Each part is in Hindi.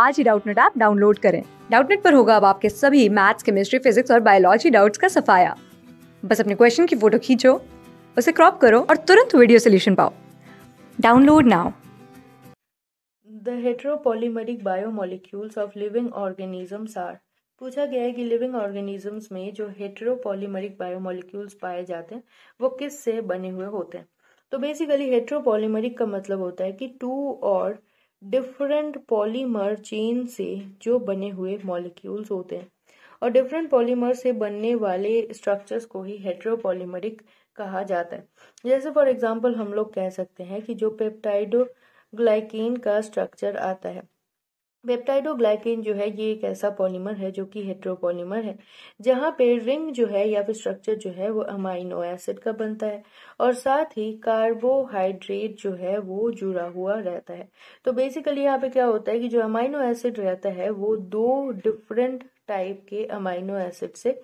आज ही डाउटनेट ऐप डाउनलोड करें डाउटनेट पर होगा अब आपके सभी मैथ्स केमिस्ट्री फिजिक्स और बायोलॉजी डाउट्स का सफाया बस अपने क्वेश्चन की फोटो खींचो उसे क्रॉप करो और तुरंत वीडियो सोल्यूशन पाओ download now the heteropolymeric biomolecules of living organisms are पूछा गया है कि लिविंग ऑर्गेनिजम्स में जो हेट्रोपॉलीमरिक बायोमोलिक्यूल्स पाए जाते हैं वो किस से बने हुए होते हैं तो बेसिकली हेट्रोपॉलीमरिक का मतलब होता है कि टू और डिफरेंट पॉलीमर चेन से जो बने हुए मॉलिक्यूल्स होते हैं और डिफरेंट पॉलीमर से बनने वाले स्ट्रक्चर्स को ही हेट्रोपॉलीमरिक कहा जाता है जैसे फॉर एग्जांपल हम लोग कह सकते हैं कि जो पेप्टाइडो ग्लाइकेन का स्ट्रक्चर आता है पेप्टाइडोग्लाइकेन जो है ये एक ऐसा पॉलीमर है जो कि हेट्रोपॉलीमर है जहाँ पे रिंग जो है या फिर स्ट्रक्चर जो है वो अमाइनो एसिड का बनता है और साथ ही कार्बोहाइड्रेट जो है वो जुड़ा हुआ रहता है तो बेसिकली यहाँ पे क्या होता है कि जो अमाइनो एसिड रहता है वो दो डिफरेंट टाइप के अमाइनो एसिड से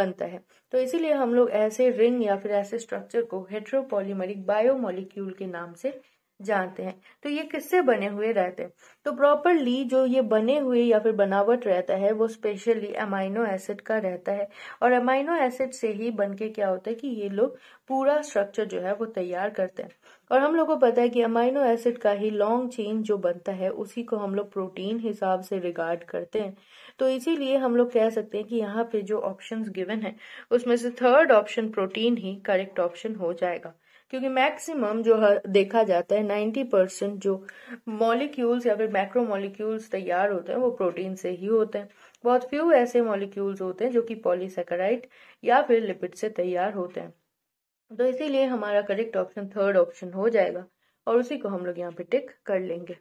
बनता है तो इसीलिए हम लोग ऐसे रिंग या फिर ऐसे स्ट्रक्चर को हेट्रोपोलीमरिक बायोमोलिक्यूल के नाम से जानते हैं तो ये किससे बने हुए रहते हैं तो प्रॉपरली जो ये बने हुए या फिर बनावट रहता है वो स्पेशली अमाइनो एसिड का रहता है और अमाइनो एसिड से ही बनके क्या होता है कि ये लोग पूरा स्ट्रक्चर जो है वो तैयार करते हैं और हम लोग को पता है कि अमाइनो एसिड का ही लॉन्ग चेन जो बनता है उसी को हम लोग प्रोटीन हिसाब से रिगार्ड करते हैं तो इसीलिए हम लोग कह सकते हैं कि यहाँ पे जो ऑप्शन गिवन है उसमें से थर्ड ऑप्शन प्रोटीन ही करेक्ट ऑप्शन हो जाएगा क्योंकि मैक्सिमम जो देखा जाता है नाइन्टी परसेंट जो मॉलिक्यूल्स या फिर मैक्रो मॉलिक्यूल्स तैयार होते हैं वो प्रोटीन से ही होते हैं बहुत फ्यू ऐसे मॉलिक्यूल्स होते हैं जो कि पॉलीसेकेराइड या फिर लिपिड से तैयार होते हैं तो इसीलिए हमारा करेक्ट ऑप्शन थर्ड ऑप्शन हो जाएगा और उसी को हम लोग यहाँ पे टिक कर लेंगे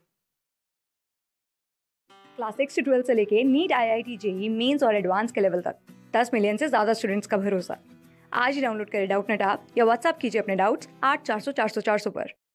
क्लास सिक्स से ट्वेल्थ से लेके NEET I I T JEE mains और एडवांस के लेवल तक दस मिलियन से ज़्यादा स्टूडेंट्स का भरोसा आज ही डाउनलोड करें डाउट नेट आप या व्हाट्सएप कीजिए अपने डाउट्स आठ चार सौ चार सौ चार सौ पर